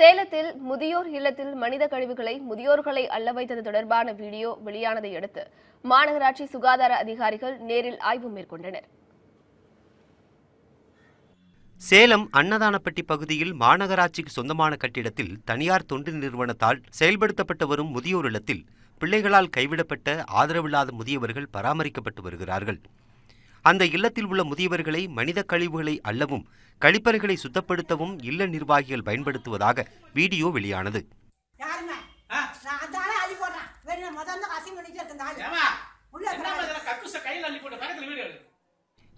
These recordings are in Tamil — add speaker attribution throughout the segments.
Speaker 1: சேலத்தில் முதியோர் இல்லத்தில் மனித கழிவுகளை முதியோர்களை அள்ள வைத்தது தொடர்பான வீடியோ வெளியானதை அடுத்து மாநகராட்சி சுகாதார அதிகாரிகள் நேரில் ஆய்வு மேற்கொண்டனர்
Speaker 2: சேலம் அன்னதானப்பட்டி பகுதியில் மாநகராட்சிக்கு சொந்தமான கட்டிடத்தில் தனியார் தொண்டு நிறுவனத்தால் செயல்படுத்தப்பட்டு வரும் முதியோர் இல்லத்தில் பிள்ளைகளால் கைவிடப்பட்ட ஆதரவில்லாத முதியவர்கள் பராமரிக்கப்பட்டு வருகிறார்கள் அந்த இல்லத்தில் உள்ள முதியவர்களை மனித கழிவுகளை அள்ளவும் கழிப்பறைகளை சுத்தப்படுத்தவும் இல்ல நிர்வாகிகள் பயன்படுத்துவதாக வீடியோ வெளியானது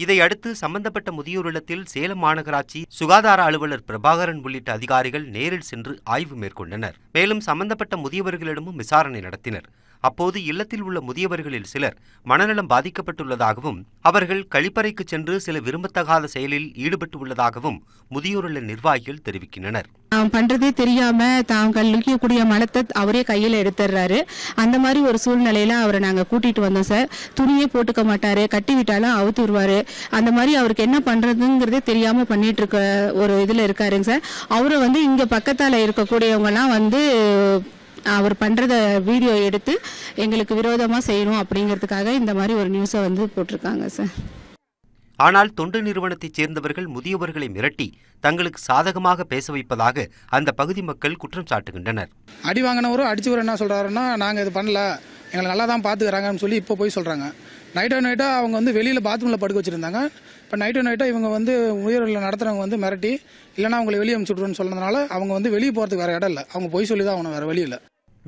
Speaker 2: இதையடுத்து சம்பந்தப்பட்ட முதியோர் இல்லத்தில் சேலம் மாநகராட்சி சுகாதார அலுவலர் பிரபாகரன் உள்ளிட்ட அதிகாரிகள் நேரில் சென்று ஆய்வு மேற்கொண்டனர் மேலும் சம்பந்தப்பட்ட முதியவர்களிடமும் விசாரணை நடத்தினர் அப்போது இல்லத்தில் உள்ள முதியவர்களில் சிலர் மனநலம் பாதிக்கப்பட்டுள்ளதாகவும் அவர்கள் கழிப்பறைக்கு சென்று சில விரும்பத்தகாத செயலில் ஈடுபட்டு உள்ளதாகவும் முதியோருள்ள நிர்வாகிகள் தெரிவிக்கின்றனர்
Speaker 1: தாம் பண்றதே தெரியாம தாங்கள் இழுக்கக்கூடிய மனத்தை அவரே கையில எடுத்துடுறாரு அந்த மாதிரி ஒரு சூழ்நிலையில அவரை நாங்க கூட்டிட்டு வந்தோம் சார் துணியே போட்டுக்க மாட்டாரு கட்டி விட்டாலும் அவுத்து அந்த மாதிரி அவருக்கு என்ன பண்றதுங்கிறதே தெரியாம பண்ணிட்டு இருக்க ஒரு இதுல இருக்காருங்க சார் அவரை வந்து இங்க பக்கத்தால இருக்கக்கூடியவங்க எல்லாம் வந்து அவர் பண்ணுறத வீடியோ எடுத்து எங்களுக்கு விரோதமாக செய்யணும் அப்படிங்கிறதுக்காக இந்த மாதிரி ஒரு நியூஸை வந்து போட்டிருக்காங்க சார்
Speaker 2: ஆனால் தொண்டு நிறுவனத்தைச் சேர்ந்தவர்கள் முதியவர்களை மிரட்டி தங்களுக்கு சாதகமாக பேச வைப்பதாக அந்த பகுதி மக்கள் குற்றம் சாட்டுகின்றனர்
Speaker 3: அடி வாங்கினவரும் அடிச்சவரும் என்ன சொல்கிறாருன்னா நாங்கள் இது பண்ணல எங்களை நல்லா தான் பார்த்துக்கிறாங்கன்னு சொல்லி இப்போ போய் சொல்கிறாங்க நைட்டோ நைட்டாக அவங்க வந்து வெளியில் பாத்ரூமில் படுக்க வச்சுருந்தாங்க இப்போ நைட்டோ நைட்டாக இவங்க வந்து உயிரில் நடத்துகிறவங்க வந்து மிரட்டி இல்லைனா அவங்களை வெளியே அனுப்பிச்சுட்ருன்னு சொன்னதுனால அவங்க வந்து வெளியே போகிறதுக்கு வேறு இடம் இல்லை அவங்க போய் சொல்லி தான் அவங்க வேறு வழியில்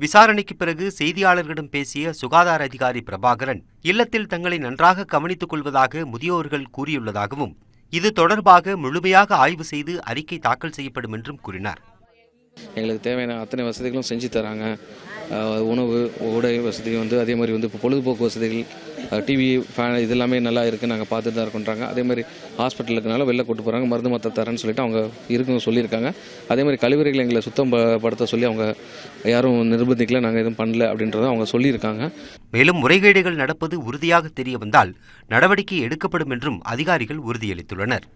Speaker 2: விசாரணைக்கு பிறகு செய்தியாளர்களிடம் பேசிய சுகாதார அதிகாரி பிரபாகரன் இல்லத்தில் தங்களை நன்றாக கவனித்துக் கொள்வதாக முதியோர்கள் கூறியுள்ளதாகவும் இது தொடர்பாக முழுமையாக ஆய்வு செய்து அறிக்கை தாக்கல் செய்யப்படும் என்றும் கூறினார்
Speaker 4: எங்களுக்கு தேவையான அத்தனை வசதிகளும் செஞ்சு தராங்க உணவு உடை வசதி வந்து அதே மாதிரி வந்து இப்போ பொழுதுபோக்கு வசதிகள் டிவி ஃபேன் இது எல்லாமே நல்லா இருக்குது நாங்கள் பார்த்துட்டு தான் இருக்கோன்றாங்க அதே மாதிரி ஹாஸ்பிட்டலுக்குனால வெளில கூட்டு போகிறாங்க மருந்து மாத்திரை தரேன்னு சொல்லிட்டு அவங்க இருக்குன்னு சொல்லியிருக்காங்க அதே மாதிரி கழிவுறைகளை எங்களை சுத்தம் படுத்த சொல்லி அவங்க யாரும் நிர்பந்திக்கல நாங்கள் எதுவும் பண்ணல அப்படின்றத
Speaker 2: அவங்க சொல்லியிருக்காங்க மேலும் முறைகேடுகள் நடப்பது உறுதியாக தெரிய வந்தால் நடவடிக்கை எடுக்கப்படும் என்றும் அதிகாரிகள் உறுதியளித்துள்ளனர்